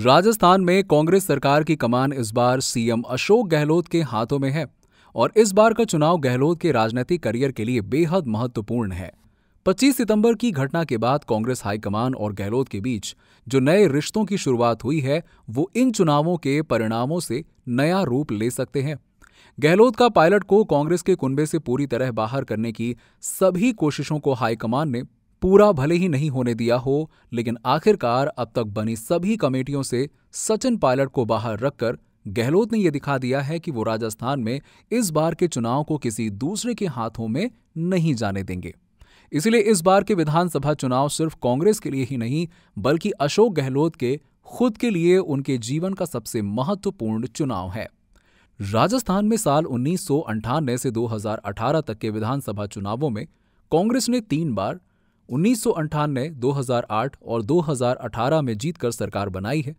राजस्थान में कांग्रेस सरकार की कमान इस बार सीएम अशोक गहलोत के हाथों में है और इस बार का चुनाव गहलोत के राजनीतिक करियर के लिए बेहद महत्वपूर्ण है 25 सितंबर की घटना के बाद कांग्रेस हाईकमान और गहलोत के बीच जो नए रिश्तों की शुरुआत हुई है वो इन चुनावों के परिणामों से नया रूप ले सकते हैं गहलोत का पायलट को कांग्रेस के कुंबे से पूरी तरह बाहर करने की सभी कोशिशों को हाईकमान ने पूरा भले ही नहीं होने दिया हो लेकिन आखिरकार अब तक बनी सभी कमेटियों से सचिन पायलट को बाहर रखकर गहलोत ने यह दिखा दिया है कि वो राजस्थान में इस बार के चुनाव को किसी दूसरे के हाथों में नहीं जाने देंगे इसलिए इस बार के विधानसभा चुनाव सिर्फ कांग्रेस के लिए ही नहीं बल्कि अशोक गहलोत के खुद के लिए उनके जीवन का सबसे महत्वपूर्ण चुनाव है राजस्थान में साल उन्नीस से 2018 तक के विधानसभा चुनावों में कांग्रेस ने तीन बार उन्नीस 2008 और 2018 में जीतकर सरकार बनाई है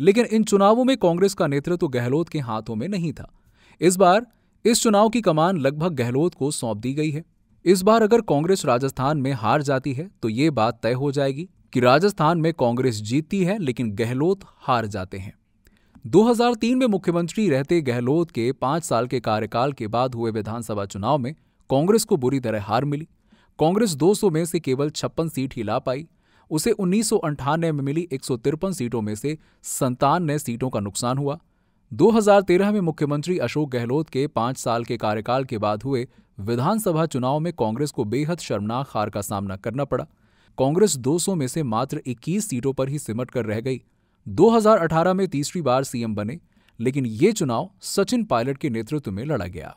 लेकिन इन चुनावों में कांग्रेस का नेतृत्व तो गहलोत के हाथों में नहीं था इस बार इस चुनाव की कमान लगभग गहलोत को सौंप दी गई है इस बार अगर कांग्रेस राजस्थान में हार जाती है तो ये बात तय हो जाएगी कि राजस्थान में कांग्रेस जीतती है लेकिन गहलोत हार जाते हैं 2003 में मुख्यमंत्री रहते गहलोत के पांच साल के कार्यकाल के बाद हुए विधानसभा चुनाव में कांग्रेस को बुरी तरह हार मिली कांग्रेस 200 में से केवल छप्पन सीट ही ला पाई उसे उन्नीस में मिली एक सीटों में से संतानवे सीटों का नुकसान हुआ 2013 में मुख्यमंत्री अशोक गहलोत के पांच साल के कार्यकाल के बाद हुए विधानसभा चुनाव में कांग्रेस को बेहद शर्मनाक हार का सामना करना पड़ा कांग्रेस 200 में से मात्र 21 सीटों पर ही सिमट कर रह गई 2018 में तीसरी बार सीएम बने लेकिन ये चुनाव सचिन पायलट के नेतृत्व में लड़ा गया